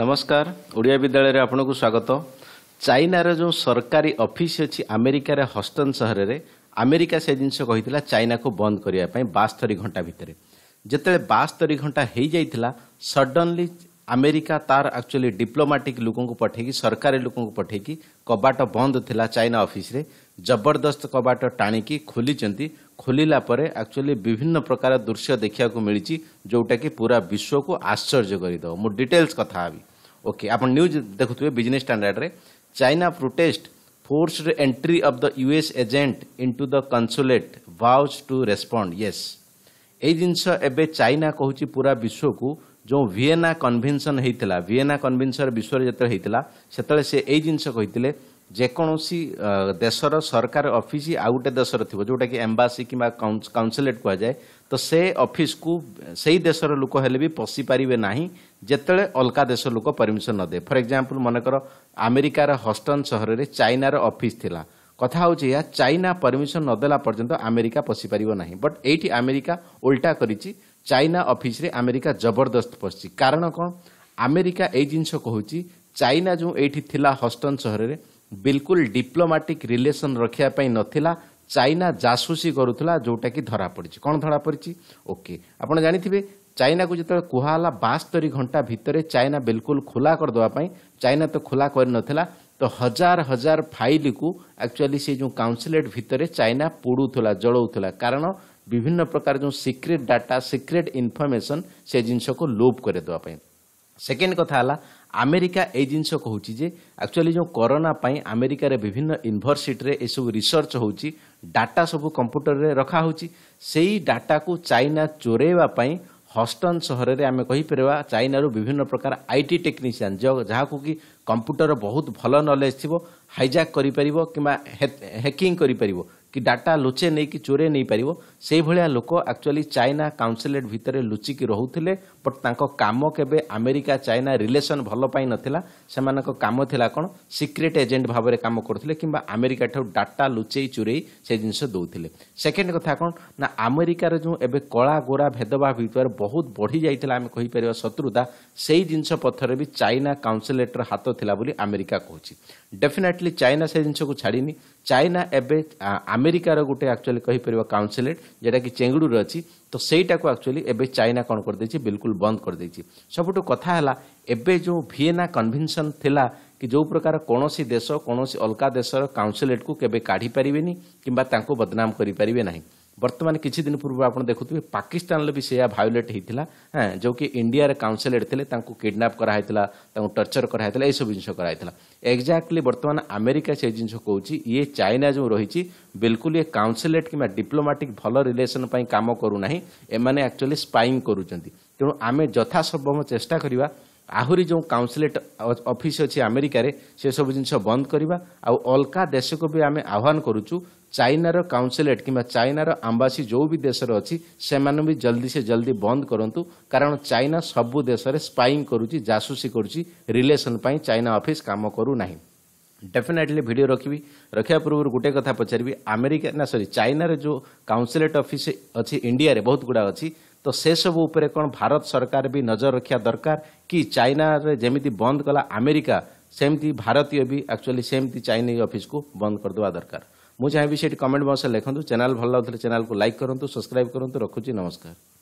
ନମସ୍କାର ଓଡ଼ିଆ ବିଦ୍ୟାଳୟରେ ଆପଣଙ୍କୁ ସ୍ୱାଗତ ଚାଇନାର ଯେଉଁ ସରକାରୀ ଅଫିସ ଅଛି ଆମେରିକାରେ ହଷ୍ଟନ୍ ସହରରେ ଆମେରିକା ସେ ଜିନିଷ କହିଥିଲା ଚାଇନାକୁ ବନ୍ଦ କରିବା ପାଇଁ ବାସ୍ତରୀ ଘଣ୍ଟା ଭିତରେ ଯେତେବେଳେ ବାସ୍ତରୀ ଘଣ୍ଟା ହୋଇଯାଇଥିଲା ସଡନ୍ଲି ଆମେରିକା ତାର ଆକ୍ଚୁଆଲି ଡିପ୍ଲୋମାଟିକ୍ ଲୋକଙ୍କୁ ପଠାଇକି ସରକାରୀ ଲୋକଙ୍କୁ ପଠାଇକି କବାଟ ବନ୍ଦ ଥିଲା ଚାଇନା ଅଫିସରେ जबरदस्त कवाट टाणिकि खोलि खोल आृश्य देखा जोटाकि पूरा को आश्चर्य गरिदेऊ म डिटेल्स कथा न्यूज न्युज बिजनेस विज्नेस ण्डाड्रे China protest force a US agent into the consulate भाउपण्ड चाइना ए पूरा को जो भिएना कन्भेन्सन कनभेनसन विश्व ଯେକୌଣସି ଦେଶର ସରକାର ଅଫିସ୍ ଆଉ ଗୋଟେ ଦେଶର ଥିବ ଯେଉଁଟାକି ଏମ୍ବାସି କିମ୍ବା କାଉନସିଲେଟ୍ କୁହାଯାଏ ତ ସେ ଅଫିସକୁ ସେଇ ଦେଶର ଲୋକ ହେଲେ ବି ପଶିପାରିବେ ନାହିଁ ଯେତେବେଳେ ଅଲଗା ଦେଶ ଲୋକ ପରମିସନ୍ ନଦିଏ ଫର ଏକ୍ଜାମ୍ପଲ୍ ମନେକର ଆମେରିକାର ହଷ୍ଟନ୍ ସହରରେ ଚାଇନାର ଅଫିସ୍ ଥିଲା କଥା ହେଉଛି ଏହା ଚାଇନା ପରମିସନ୍ ନଦେଲା ପର୍ଯ୍ୟନ୍ତ ଆମେରିକା ପଶିପାରିବ ନାହିଁ ବଟ୍ ଏଇଠି ଆମେରିକା ଓଲଟା କରିଛି ଚାଇନା ଅଫିସରେ ଆମେରିକା ଜବରଦସ୍ତ ପଶିଛି କାରଣ କ'ଣ ଆମେରିକା ଏଇ ଜିନିଷ କହୁଛି ଚାଇନା ଯେଉଁ ଏଇଠି ଥିଲା ହଷ୍ଟନ୍ ସହରରେ ବିଲକୁଲ ଡିପ୍ଲୋମାଟିକ୍ ରିଲେସନ୍ ରଖିବା ପାଇଁ ନଥିଲା ଚାଇନା ଜାସୁସି କରୁଥିଲା ଯେଉଁଟାକି ଧରାପଡ଼ିଛି କ'ଣ ଧରାପଡ଼ିଛି ଓକେ ଆପଣ ଜାଣିଥିବେ ଚାଇନାକୁ ଯେତେବେଳେ କୁହାହେଲା ବାସ୍ତରୀ ଘଣ୍ଟା ଭିତରେ ଚାଇନା ବିଲକୁଲ ଖୋଲା କରିଦେବା ପାଇଁ ଚାଇନା ତ ଖୋଲା କରିନଥିଲା ତ ହଜାର ହଜାର ଫାଇଲକୁ ଆକ୍ଚୁଆଲି ସେ ଯେଉଁ କାଉନସିଲେଟ୍ ଭିତରେ ଚାଇନା ପୋଡ଼ୁଥିଲା ଜଳଉଥିଲା କାରଣ ବିଭିନ୍ନ ପ୍ରକାର ଯେଉଁ ସିକ୍ରେଟ୍ ଡାଟା ସିକ୍ରେଟ୍ ଇନଫର୍ମେସନ୍ ସେ ଜିନିଷକୁ ଲୋପ୍ କରିଦେବା ପାଇଁ ସେକେଣ୍ଡ କଥା ହେଲା ଆମେରିକା ଏଇ ଜିନିଷ କହୁଛି ଯେ ଆକ୍ଚୁଆଲି ଯେଉଁ କରୋନା ପାଇଁ ଆମେରିକାରେ ବିଭିନ୍ନ ୟୁନିଭର୍ସିଟିରେ ଏସବୁ ରିସର୍ଚ୍ଚ ହେଉଛି ଡାଟା ସବୁ କମ୍ପ୍ୟୁଟରରେ ରଖା ହେଉଛି ସେଇ ଡାଟାକୁ ଚାଇନା ଚୋରେଇବା ପାଇଁ ହଷ୍ଟନ୍ ସହରରେ ଆମେ କହିପାରିବା ଚାଇନାରୁ ବିଭିନ୍ନ ପ୍ରକାର ଆଇ ଟି ଟେକ୍ନିସିଆନ୍ ଯାହାକୁ କି କମ୍ପ୍ୟୁଟର ବହୁତ ଭଲ ନଲେଜ୍ ଥିବ ହାଇଜାକ୍ କରିପାରିବ କିମ୍ବା ହେକିଂ କରିପାରିବ କି ଡାଟା ଲୁଚେ ନେଇକି ଚୋରେଇ ନେଇପାରିବ ସେଇଭଳିଆ ଲୋକ ଆକ୍ଚୁଆଲି ଚାଇନା କାଉନସିଲେଟ୍ ଭିତରେ ଲୁଚିକି ରହୁଥିଲେ ବଟ୍ ତାଙ୍କ କାମ କେବେ ଆମେରିକା ଚାଇନା ରିଲେସନ୍ ଭଲ ପାଇନଥିଲା ସେମାନଙ୍କ କାମ ଥିଲା କ'ଣ ସିକ୍ରେଟ୍ ଏଜେଣ୍ଟ ଭାବରେ କାମ କରୁଥିଲେ କିମ୍ବା ଆମେରିକାଠାରୁ ଡାଟା ଲୁଚେଇ ଚୋରେଇ ସେ ଜିନିଷ ଦେଉଥିଲେ ସେକେଣ୍ଡ କଥା କ'ଣ ନା ଆମେରିକାର ଯେଉଁ ଏବେ କଳା ଗୋରା ଭେଦଭାବ ଭିତରେ ବହୁତ ବଢ଼ିଯାଇଥିଲା ଆମେ କହିପାରିବା ଶତ୍ରୁତା ସେଇ ଜିନିଷ ପଥରେ ବି ଚାଇନା କାଉନସିଲେଟ୍ର ହାତ ଥିଲା ବୋଲି ଆମେରିକା କହୁଛି ଡେଫିନେଟ୍ଲି ଚାଇନା ସେ ଜିନିଷକୁ ଛାଡ଼ିନି ଚାଇନା ଏବେ ଆମେରିକାର ଗୋଟେ ଆକ୍ଚୁଆଲି କହିପାରିବ କାଉନସିଲେଟ୍ ଯେଉଁଟାକି ଚେଙ୍ଗୁଡ଼ୁରେ ଅଛି ତ ସେଇଟାକୁ ଆକ୍ଚୁଆଲି ଏବେ ଚାଇନା କ'ଣ କରିଦେଇଛି ବିଲକୁଲ ବନ୍ଦ କରିଦେଇଛି ସବୁଠୁ କଥା ହେଲା ଏବେ ଯେଉଁ ଭିଏନା କନଭେନସନ୍ ଥିଲା କି ଯେଉଁ ପ୍ରକାର କୌଣସି ଦେଶ କୌଣସି ଅଲଗା ଦେଶର କାଉନସିଲେଟ୍କୁ କେବେ କାଢ଼ିପାରିବେନି କିମ୍ବା ତାଙ୍କୁ ବଦନାମ କରିପାରିବେ ନାହିଁ ବର୍ତ୍ତମାନ କିଛି ଦିନ ପୂର୍ବରୁ ଆପଣ ଦେଖୁଥିବେ ପାକିସ୍ତାନରେ ବି ସେୟା ଭାୟୋଲେଟ୍ ହେଇଥିଲା ହଁ ଯେଉଁକି ଇଣ୍ଡିଆରେ କାଉନସିଲେଟ୍ ଥିଲେ ତାଙ୍କୁ କିଡ଼ନାପ୍ କରାହୋଇଥିଲା ତାଙ୍କୁ ଟର୍ଚର୍ କରାହୋଇଥିଲା ଏସବୁ ଜିନିଷ କରାହୋଇଥିଲା ଏକ୍ଜାକ୍ଟଲି ବର୍ତ୍ତମାନ ଆମେରିକା ସେ ଜିନିଷ କହୁଛି ଇଏ ଚାଇନା ଯେଉଁ ରହିଛି ବିଲକୁଲ ଇଏ କାଉନସେଲେଟ୍ କିମ୍ବା ଡିପ୍ଲୋମାଟିକ୍ ଭଲ ରିଲେସନ୍ ପାଇଁ କାମ କରୁନାହିଁ ଏମାନେ ଆକ୍ଚୁଆଲି ସ୍ପାଇଂ କରୁଛନ୍ତି ତେଣୁ ଆମେ ଯଥାସମ୍ଭବ ଚେଷ୍ଟା କରିବା ଆହୁରି ଯେଉଁ କାଉନ୍ସିଲେଟ୍ ଅଫିସ୍ ଅଛି ଆମେରିକାରେ ସେସବୁ ଜିନିଷ ବନ୍ଦ କରିବା ଆଉ ଅଲଗା ଦେଶକୁ ବି ଆମେ ଆହ୍ୱାନ କରୁଛୁ ଚାଇନାର କାଉନସିଲେଟ୍ କିମ୍ବା ଚାଇନାର ଆମ୍ବାସି ଯେଉଁ ବି ଦେଶର ଅଛି ସେମାନେ ବି ଜଲ୍ଦି ସେ ଜଲ୍ଦି ବନ୍ଦ କରନ୍ତୁ କାରଣ ଚାଇନା ସବୁ ଦେଶରେ ସ୍ପାଇଂ କରୁଛି ଜାସୁସି କରୁଛି ରିଲେସନ୍ ପାଇଁ ଚାଇନା ଅଫିସ୍ କାମ କରୁନାହିଁ ଡେଫିନେଟଲି ଭିଡ଼ିଓ ରଖିବି ରଖିବା ପୂର୍ବରୁ ଗୋଟିଏ କଥା ପଚାରିବି ଆମେରିକା ନା ସରି ଚାଇନାରେ ଯେଉଁ କାଉନ୍ସିଲେଟ୍ ଅଫିସ୍ ଅଛି ଇଣ୍ଡିଆରେ ବହୁତ ଗୁଡ଼ା ଅଛି तो से सब उपरे कौन भारत सरकार भी नजर रखा दरकार कि चाइना जमी बंद कला आमेरिका सेमती भारतीय भी एक्चुअली सेमती चाइनीज अफिस् बंद करदे दरकार मुझे भी से कमेंट बक्स लिखुद चैनल भल लगुले चैनल को लाइक करूँ सब्सक्राइब करूँ रखुच्छी नमस्कार